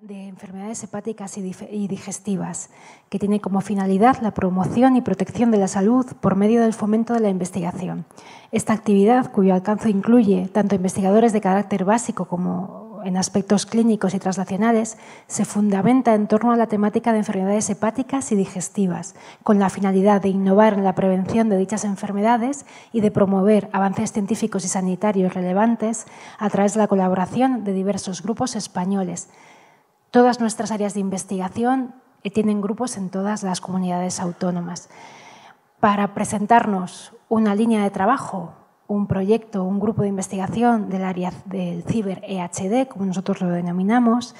de enfermedades hepáticas y digestivas, que tiene como finalidad la promoción y protección de la salud por medio del fomento de la investigación. Esta actividad, cuyo alcance incluye tanto investigadores de carácter básico como en aspectos clínicos y traslacionales se fundamenta en torno a la temática de enfermedades hepáticas y digestivas, con la finalidad de innovar en la prevención de dichas enfermedades y de promover avances científicos y sanitarios relevantes a través de la colaboración de diversos grupos españoles. Todas nuestras áreas de investigación tienen grupos en todas las comunidades autónomas. Para presentarnos una línea de trabajo un proyecto, un grupo de investigación del área del ciber EHD, como nosotros lo denominamos,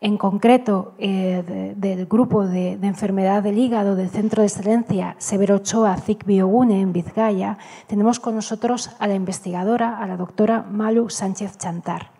en concreto eh, del grupo de, enfermedad del hígado del Centro de Excelencia Severo Ochoa CIC Biogune en Vizcaya, tenemos con nosotros a la investigadora, a la doctora Malu Sánchez Chantar,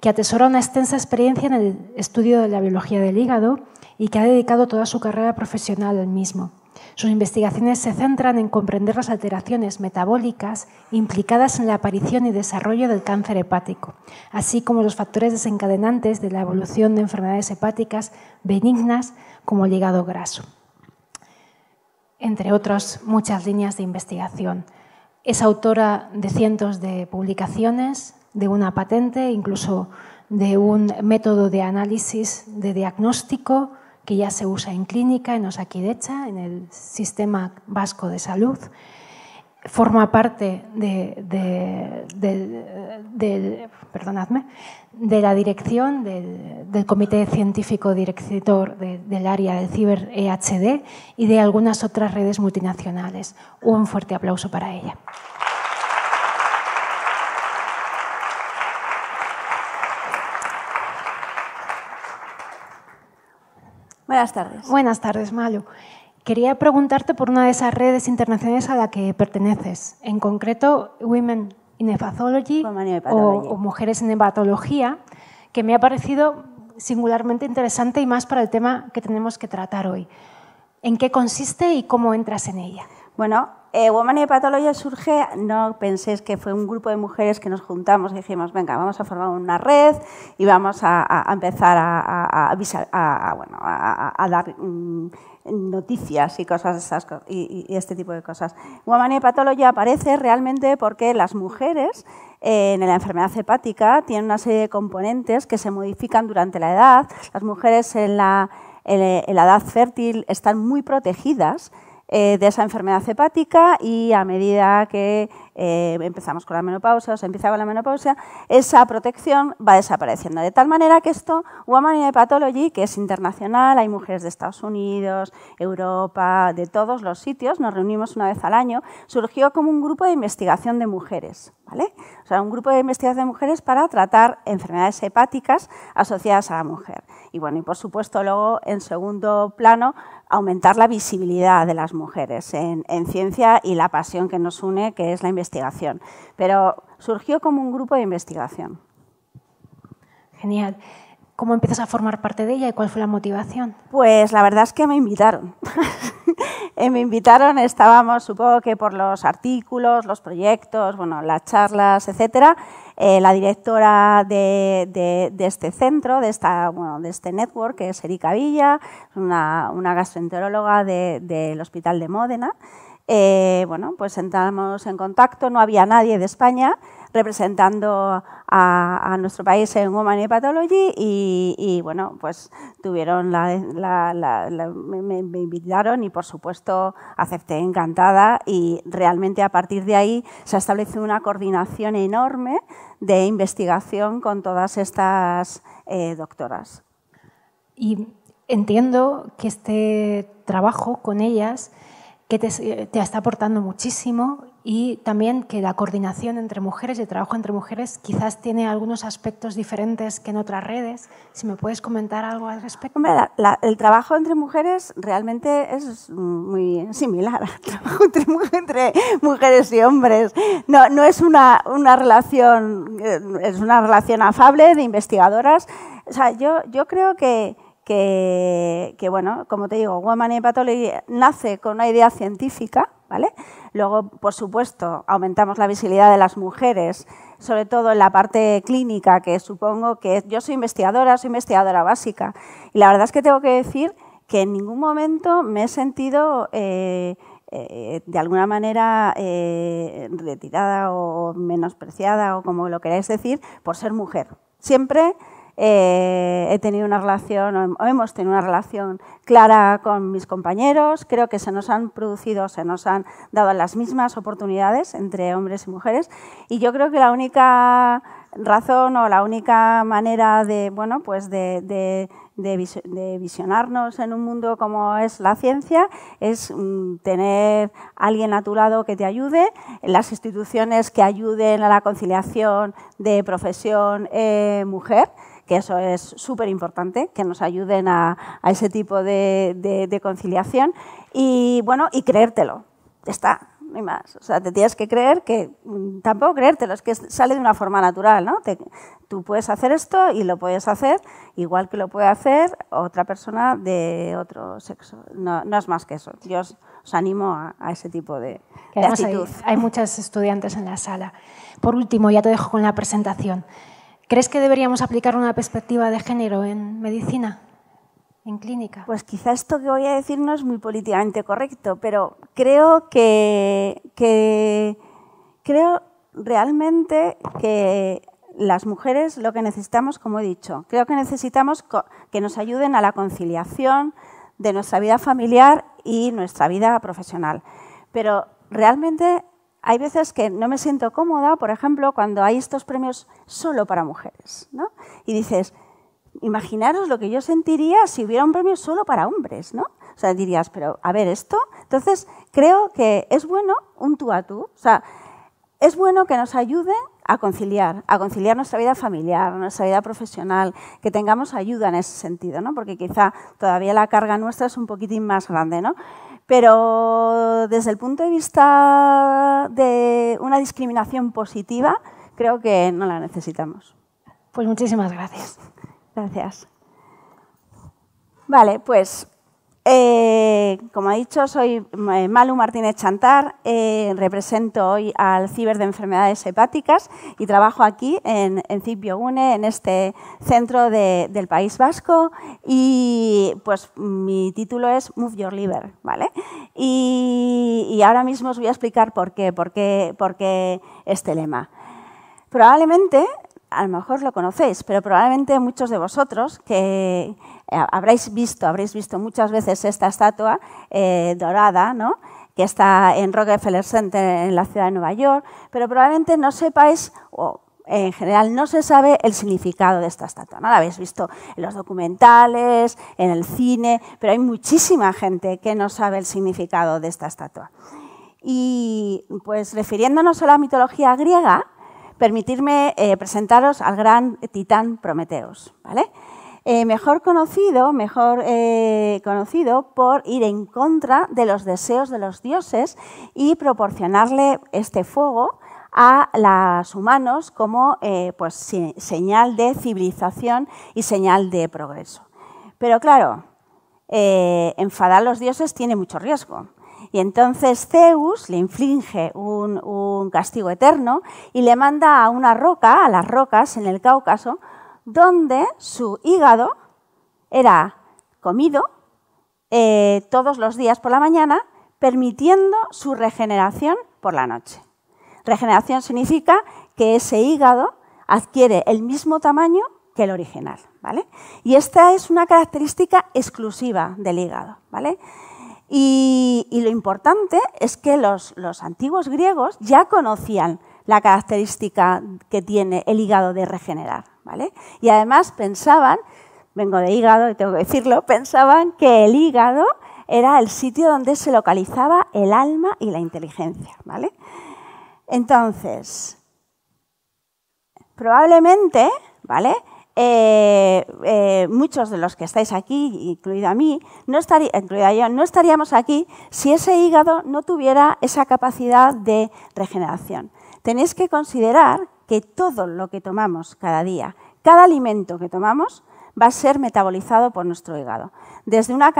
que atesora una extensa experiencia en el estudio de la biología del hígado y que ha dedicado toda su carrera profesional al mismo. Sus investigaciones se centran en comprender las alteraciones metabólicas implicadas en la aparición y desarrollo del cáncer hepático, así como los factores desencadenantes de la evolución de enfermedades hepáticas benignas como el hígado graso, entre otras muchas líneas de investigación. Es autora de cientos de publicaciones, de una patente, incluso de un método de análisis de diagnóstico que ya se usa en clínica, en Osaquidecha, en el Sistema Vasco de Salud. Forma parte de, perdonadme, de la dirección del, del Comité Científico Director del área del Ciber EHD y de algunas otras redes multinacionales. Un fuerte aplauso para ella. Buenas tardes. Buenas tardes, Malu. Quería preguntarte por una de esas redes internacionales a la que perteneces, en concreto Women in Hepatology o, Mujeres en Hepatología, que me ha parecido singularmente interesante y más para el tema que tenemos que tratar hoy. ¿En qué consiste y cómo entras en ella? Bueno, eh, Woman Patología surge, no penséis que fue un grupo de mujeres que nos juntamos y dijimos, venga, vamos a formar una red y vamos a, empezar a, a, dar mm, noticias y cosas esas, y, y, este tipo de cosas. Woman y Patología aparece realmente porque las mujeres eh, en la enfermedad hepática tienen una serie de componentes que se modifican durante la edad. Las mujeres en la edad fértil están muy protegidas eh, de esa enfermedad hepática y a medida que eh, empezamos con la menopausia, o se empieza con la menopausia, esa protección va desapareciendo. De tal manera que esto, Woman in Hepatology, que es internacional, hay mujeres de Estados Unidos, Europa, de todos los sitios, nos reunimos una vez al año, surgió como un grupo de investigación de mujeres, ¿vale? O sea, un grupo de investigación de mujeres para tratar enfermedades hepáticas asociadas a la mujer. Y bueno, y por supuesto luego, en segundo plano, aumentar la visibilidad de las mujeres en, en ciencia y la pasión que nos une, que es la investigación investigación, pero surgió como un grupo de investigación. Genial. ¿Cómo empiezas a formar parte de ella y cuál fue la motivación? Pues la verdad es que me invitaron. Eh, me invitaron, estábamos, supongo que por los artículos, los proyectos, bueno, las charlas, etcétera. Eh, la directora de, este centro, de, esta, bueno, de este network, que es Erika Villa, una, una gastroenteróloga del Hospital de Módena. Eh, bueno, pues entramos en contacto, no había nadie de España representando a, nuestro país en Woman Hepatology y, y, bueno, pues tuvieron la, me, invitaron y por supuesto acepté encantada y realmente a partir de ahí se ha establecido una coordinación enorme de investigación con todas estas eh, doctoras. Y entiendo que este trabajo con ellas que te, está aportando muchísimo y también que la coordinación entre mujeres y el trabajo entre mujeres quizás tiene algunos aspectos diferentes que en otras redes. Si me puedes comentar algo al respecto. el trabajo entre mujeres realmente es muy similar al trabajo entre, entre mujeres y hombres. No, no es una, una, relación, eh, es una relación afable de investigadoras. O sea, yo, yo creo que que, bueno, como te digo, Woman in Pathology nace con una idea científica, ¿vale? Luego, por supuesto, aumentamos la visibilidad de las mujeres, sobre todo en la parte clínica, que supongo que yo soy investigadora, soy investigadora básica, y la verdad es que tengo que decir que en ningún momento me he sentido... Eh, eh, de alguna manera eh, retirada o menospreciada o como lo queráis decir, por ser mujer. Siempre eh, he tenido una relación, o hemos tenido una relación clara con mis compañeros, creo que se nos han producido, se nos han dado las mismas oportunidades entre hombres y mujeres, y yo creo que la única razón o la única manera de, bueno, pues de, visionarnos en un mundo como es la ciencia es mm, tener alguien a tu lado que te ayude, las instituciones que ayuden a la conciliación de profesión-mujer. Eh, que eso es súper importante, que nos ayuden a, ese tipo de, conciliación y bueno, y creértelo, está, no hay más. O sea, te tienes que creer que, mm, tampoco creértelo, es que sale de una forma natural, ¿no? tú puedes hacer esto y lo puedes hacer igual que lo puede hacer otra persona de otro sexo, no, no es más que eso. Yo os, animo a, ese tipo de, actitud. Hay, hay muchas estudiantes en la sala. Por último, ya te dejo con la presentación. ¿Crees que deberíamos aplicar una perspectiva de género en medicina, en clínica? Pues quizá esto que voy a decir no es muy políticamente correcto, pero creo que, creo realmente que las mujeres lo que necesitamos, como he dicho, creo que necesitamos que nos ayuden a la conciliación de nuestra vida familiar y nuestra vida profesional. Pero realmente hay veces que no me siento cómoda, por ejemplo, cuando hay estos premios solo para mujeres, ¿no? Y dices, imaginaros lo que yo sentiría si hubiera un premio solo para hombres, ¿no? O sea, dirías, pero a ver esto. Entonces, creo que es bueno un tú a tú. O sea, es bueno que nos ayuden a conciliar, a conciliar nuestra vida familiar, nuestra vida profesional, que tengamos ayuda en ese sentido, ¿no? Porque quizá todavía la carga nuestra es un poquitín más grande, ¿no? Pero desde el punto de vista de una discriminación positiva, creo que no la necesitamos. Pues muchísimas gracias. Gracias. Vale, pues eh, como he dicho, soy eh, Malu Martínez Chantar, eh, represento hoy al Ciber de Enfermedades Hepáticas y trabajo aquí en, en une en este centro del País Vasco y pues mi título es Move Your Liver, ¿vale? Y, ahora mismo os voy a explicar por qué, por qué, por qué este lema. Probablemente a lo mejor lo conocéis, pero probablemente muchos de vosotros que eh, habréis visto, habréis visto muchas veces esta estatua eh, dorada, ¿no? que está en Rockefeller Center en la ciudad de Nueva York, pero probablemente no sepáis, o en general no se sabe el significado de esta estatua. La habéis visto en los documentales, en el cine, pero hay muchísima gente que no sabe el significado de esta estatua. Y pues refiriéndonos a la mitología griega, permitirme eh, presentaros al gran titán Prometeos, ¿vale? Eh, mejor conocido, mejor eh, conocido por ir en contra de los deseos de los dioses y proporcionarle este fuego a los humanos como pues, señal de civilización y señal de progreso. Pero claro, enfadar a los dioses tiene mucho riesgo y entonces Zeus le inflige un, castigo eterno y le manda a una roca, a las rocas en el Cáucaso, donde su hígado era comido eh, todos los días por la mañana, permitiendo su regeneración por la noche. Regeneración significa que ese hígado adquiere el mismo tamaño que el original, ¿vale? Y esta es una característica exclusiva del hígado, ¿vale? Y, lo importante es que los, los antiguos griegos ya conocían la característica que tiene el hígado de regenerar. ¿vale? Y además pensaban, vengo de hígado y tengo que decirlo, pensaban que el hígado era el sitio donde se localizaba el alma y la inteligencia. ¿vale? Entonces, probablemente, ¿vale? Eh, eh, muchos de los que estáis aquí, incluida mí, no yo, no estaríamos aquí si ese hígado no tuviera esa capacidad de regeneración. Tenéis que considerar que todo lo que tomamos cada día, cada alimento que tomamos, va a ser metabolizado por nuestro hígado. Desde una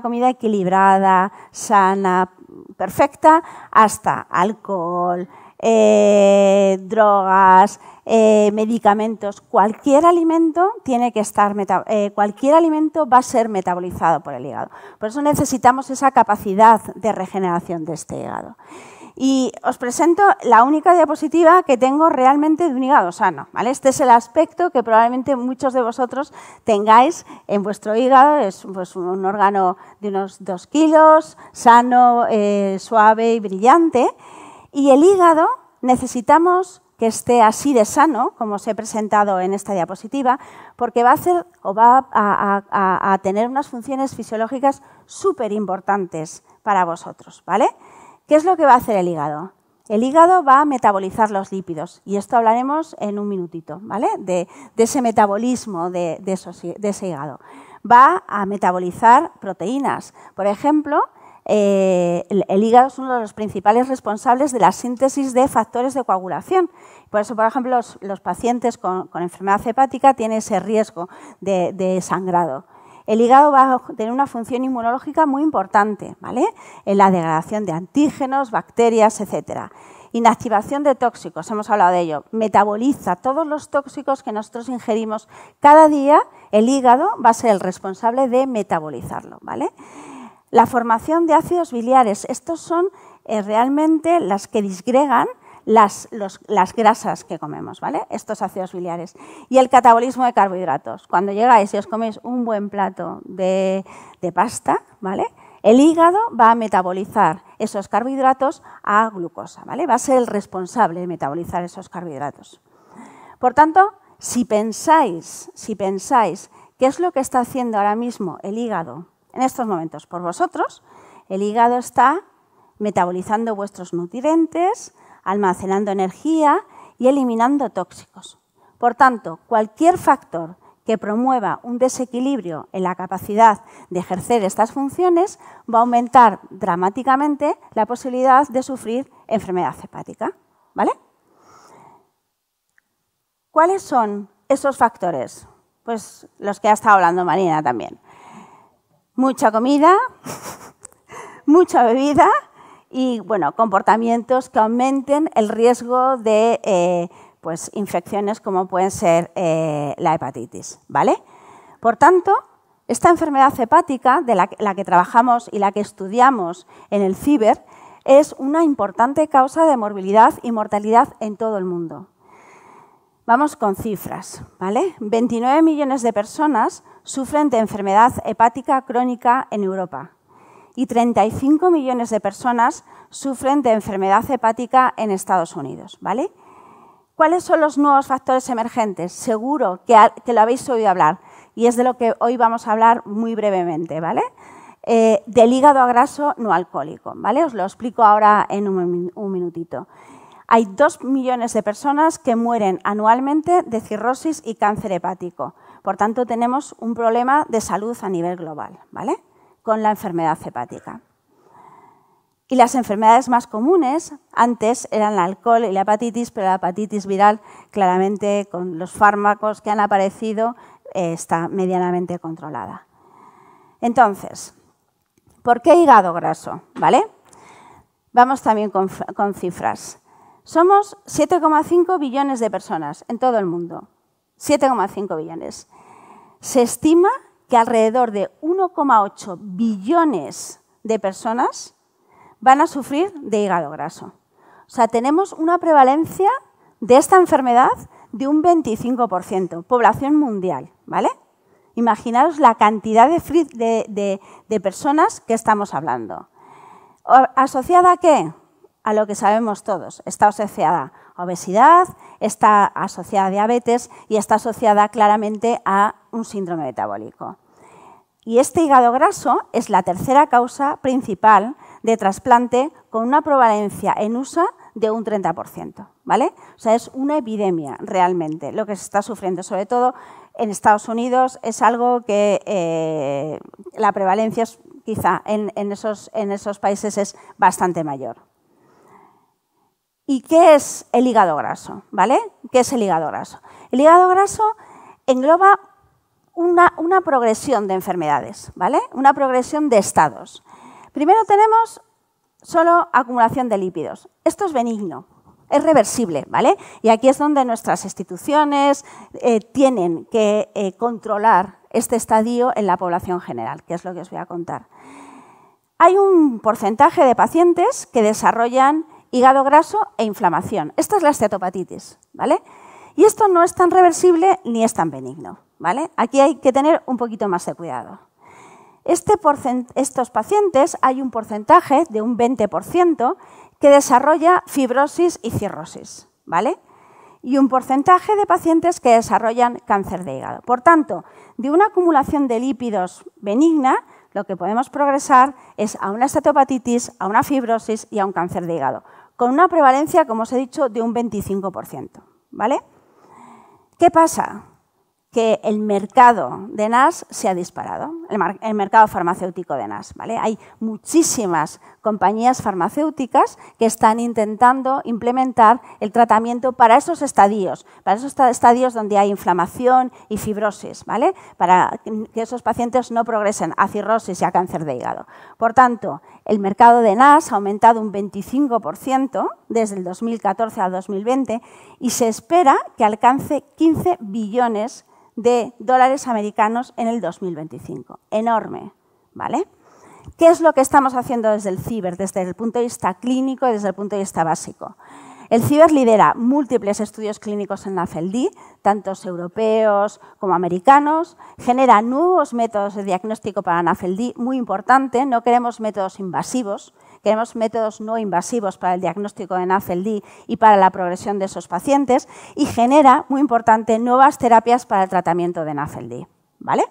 comida equilibrada, sana, perfecta, hasta alcohol, eh, drogas, eh, medicamentos, cualquier alimento tiene que estar eh, cualquier alimento va a ser metabolizado por el hígado. Por eso necesitamos esa capacidad de regeneración de este hígado. Y os presento la única diapositiva que tengo realmente de un hígado sano. ¿vale? Este es el aspecto que probablemente muchos de vosotros tengáis en vuestro hígado. Es pues, un órgano de unos 2 kilos, sano, suave y brillante. Y el hígado necesitamos que esté así de sano, como os he presentado en esta diapositiva, porque va a, hacer, o va a, tener unas funciones fisiológicas súper importantes para vosotros. ¿vale? ¿Qué es lo que va a hacer el hígado? El hígado va a metabolizar los lípidos y esto hablaremos en un minutito, ¿vale? De, ese metabolismo de, de ese hígado. Va a metabolizar proteínas. Por ejemplo, eh, el, hígado es uno de los principales responsables de la síntesis de factores de coagulación. Por eso, por ejemplo, los, pacientes con, enfermedad hepática tienen ese riesgo de, sangrado el hígado va a tener una función inmunológica muy importante, ¿vale? En la degradación de antígenos, bacterias, etc. Inactivación de tóxicos, hemos hablado de ello. Metaboliza todos los tóxicos que nosotros ingerimos cada día. El hígado va a ser el responsable de metabolizarlo, ¿vale? La formación de ácidos biliares, estos son eh, realmente las que disgregan las, grasas que comemos, ¿vale? Estos ácidos biliares. Y el catabolismo de carbohidratos. Cuando llegáis y os coméis un buen plato de, de pasta, ¿vale? El hígado va a metabolizar esos carbohidratos a glucosa, ¿vale? Va a ser el responsable de metabolizar esos carbohidratos. Por tanto, si pensáis, si pensáis qué es lo que está haciendo ahora mismo el hígado en estos momentos por vosotros, el hígado está metabolizando vuestros nutrientes, almacenando energía y eliminando tóxicos. Por tanto, cualquier factor que promueva un desequilibrio en la capacidad de ejercer estas funciones va a aumentar dramáticamente la posibilidad de sufrir enfermedad hepática. ¿Vale? ¿Cuáles son esos factores? Pues los que ha estado hablando Marina también mucha comida, mucha bebida y bueno, comportamientos que aumenten el riesgo de eh, pues, infecciones como pueden ser eh, la hepatitis. ¿vale? Por tanto, esta enfermedad hepática, de la, que trabajamos y la que estudiamos en el CIBER, es una importante causa de morbilidad y mortalidad en todo el mundo. Vamos con cifras, ¿vale? 29 millones de personas sufren de enfermedad hepática crónica en Europa y 35 millones de personas sufren de enfermedad hepática en Estados Unidos. ¿vale? ¿Cuáles son los nuevos factores emergentes? Seguro que, lo habéis oído hablar y es de lo que hoy vamos a hablar muy brevemente. ¿vale? Eh, del hígado graso no alcohólico. ¿vale? Os lo explico ahora en un, un minutito. Hay 2 millones de personas que mueren anualmente de cirrosis y cáncer hepático. Por tanto, tenemos un problema de salud a nivel global, ¿vale? Con la enfermedad hepática. Y las enfermedades más comunes antes eran el alcohol y la hepatitis, pero la hepatitis viral claramente con los fármacos que han aparecido eh, está medianamente controlada. Entonces, ¿por qué hígado graso? ¿Vale? Vamos también con, con cifras. Somos 7,5 billones de personas en todo el mundo. 7,5 billones. Se estima que alrededor de 1,8 billones de personas van a sufrir de hígado graso. O sea, tenemos una prevalencia de esta enfermedad de un 25%, población mundial, ¿vale? la cantidad de, de personas que estamos hablando. ¿Asociada a qué? a lo que sabemos todos. Está asociada a obesidad, está asociada a diabetes y está asociada claramente a un síndrome metabólico. Y este hígado graso es la tercera causa principal de trasplante con una prevalencia en USA de un 30%, ¿vale? O sea, es una epidemia realmente lo que se está sufriendo, sobre todo en Estados Unidos es algo que eh, la prevalencia quizá en esos países es bastante mayor. ¿Y qué es el hígado graso? ¿Vale? ¿Qué es el hígado graso? El hígado graso engloba una, progresión de enfermedades, ¿vale? Una progresión de estados. Primero tenemos solo acumulación de lípidos. Esto es benigno, es reversible, ¿vale? Y aquí es donde nuestras instituciones eh, tienen que eh, controlar este estadio en la población general, que es lo que os voy a contar. Hay un porcentaje de pacientes que desarrollan hígado graso e inflamación. Esta es la estetopatitis. ¿vale? Y esto no es tan reversible ni es tan benigno, ¿vale? Aquí hay que tener un poquito más de cuidado. Este estos pacientes hay un porcentaje de un 20% que desarrolla fibrosis y cirrosis, ¿vale? Y un porcentaje de pacientes que desarrollan cáncer de hígado. Por tanto, de una acumulación de lípidos benigna, lo que podemos progresar es a una estetopatitis, a una fibrosis y a un cáncer de hígado con una prevalencia, como os he dicho, de un 25%. ¿Vale? ¿Qué pasa? que el mercado de NAS se ha disparado, el, mercado farmacéutico de NAS. ¿vale? Hay muchísimas compañías farmacéuticas que están intentando implementar el tratamiento para esos estadios, para esos estadios donde hay inflamación y fibrosis, ¿vale? para que esos pacientes no progresen a cirrosis y a cáncer de hígado. Por tanto, el mercado de NAS ha aumentado un 25% desde el 2014 al 2020 y se espera que alcance 15 billones de dólares americanos en el 2025. Enorme, ¿vale? ¿Qué es lo que estamos haciendo desde el ciber, desde el punto de vista clínico y desde el punto de vista básico? El CIBER lidera múltiples estudios clínicos en la tantos europeos como americanos, genera nuevos métodos de diagnóstico para la muy importante, no queremos métodos invasivos, queremos métodos no invasivos para el diagnóstico de NAFLD y para la progresión de esos pacientes y genera, muy importante, nuevas terapias para el tratamiento de NAFLD. ¿Vale?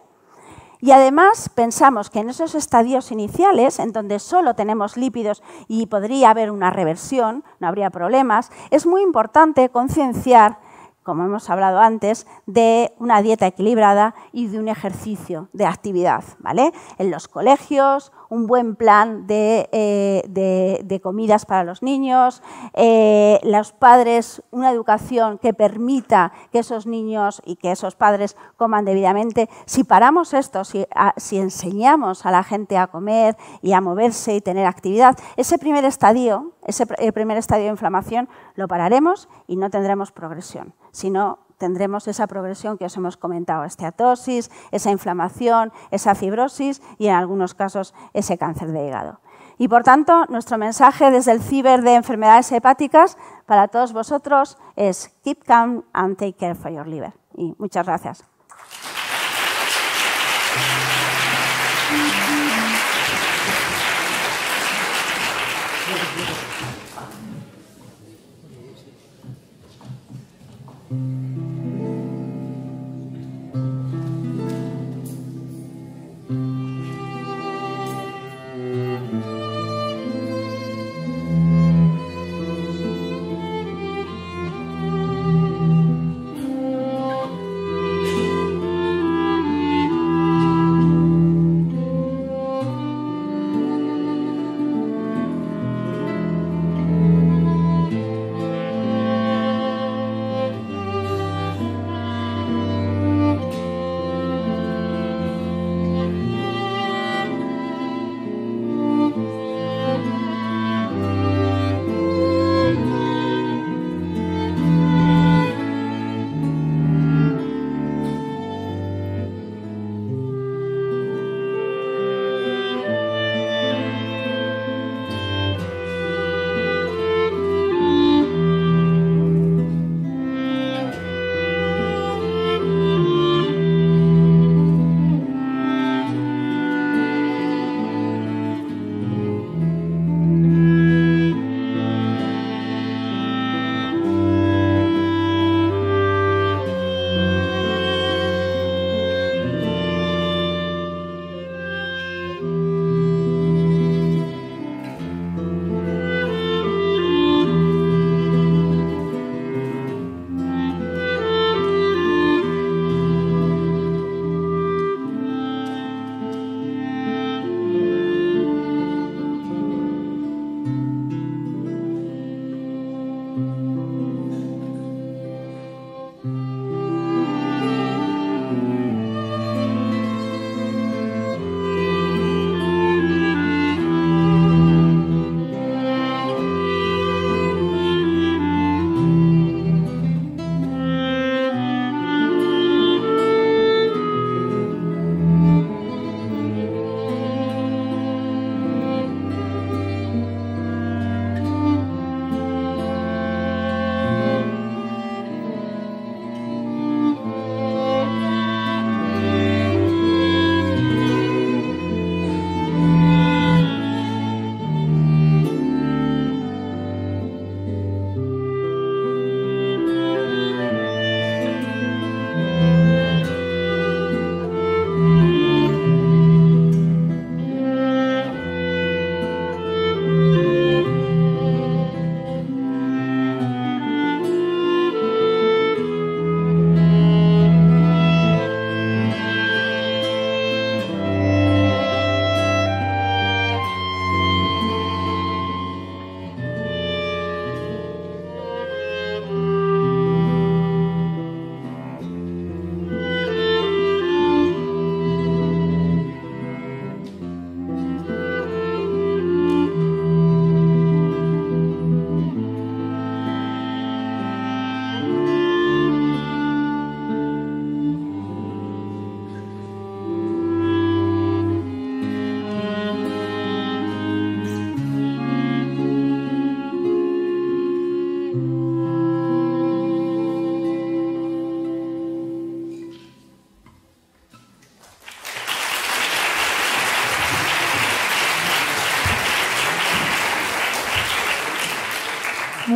Y además pensamos que en esos estadios iniciales, en donde solo tenemos lípidos y podría haber una reversión, no habría problemas, es muy importante concienciar, como hemos hablado antes, de una dieta equilibrada y de un ejercicio de actividad, ¿vale? En los colegios un buen plan eh, de, comidas para los niños, eh, los padres, una educación que permita que esos niños y que esos padres coman debidamente. Si paramos esto, si, enseñamos a la gente a comer y a moverse y tener actividad, ese primer estadio, ese primer estadio de inflamación, lo pararemos y no tendremos progresión, sino tendremos esa progresión que os hemos comentado, esteatosis, esa inflamación, esa fibrosis y en algunos casos ese cáncer de hígado. Y por tanto, nuestro mensaje desde el ciber de enfermedades hepáticas para todos vosotros es Keep calm and take care for your liver. Y muchas gracias.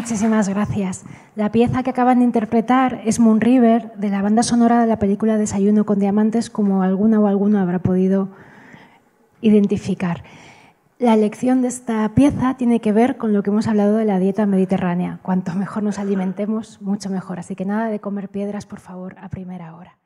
Muchísimas gracias. La pieza que acaban de interpretar es Moon River, de la banda sonora de la película Desayuno con Diamantes, como alguna o alguno habrá podido identificar. La elección de esta pieza tiene que ver con lo que hemos hablado de la dieta mediterránea. Cuanto mejor nos alimentemos, mucho mejor. Así que nada de comer piedras, por favor, a primera hora.